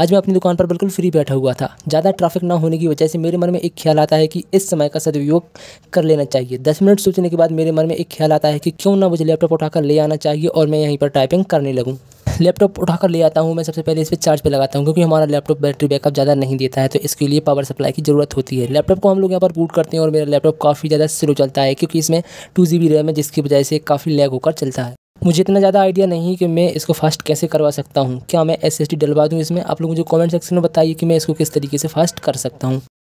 आज मैं अपनी दुकान पर बिल्कुल फ्री बैठा हुआ था ज़्यादा ट्रैफिक ना होने की वजह से मेरे मन में एक ख्याल आता है कि इस समय का सदुपयोग कर लेना चाहिए दस मिनट सोचने के बाद मेरे मन में एक ख्याल आता है कि क्यों ना मुझे लैपटॉप उठाकर ले आना चाहिए और मैं यहीं पर टाइपिंग करने लगूँ लैपटॉप उठाकर ले आता हूँ मैं सबसे पहले इस पर चार्ज पे लगाता हूँ क्योंकि हमारा लैपटॉप बैटरी बैकअप ज़्यादा नहीं देता है तो इसके लिए पावर सप्लाई की ज़रूरत होती है लैपटॉप को हम लोग यहाँ पर बूट करते हैं और मेरा लैपटॉप काफ़ी ज़्यादा स्लो चलता है क्योंकि इसमें टू जी रैम है जिसकी वजह से काफ़ी लैग होकर चलता है मुझे इतना ज़्यादा आइडिया नहीं कि मैं इसको फास्ट कैसे करवा सकता हूँ क्या मैं एस डलवा दूँ इसमें आप लोग मुझे कॉमेंट सेक्शन में बताइए कि मैं इसको किस तरीके से फास्ट कर सकता हूँ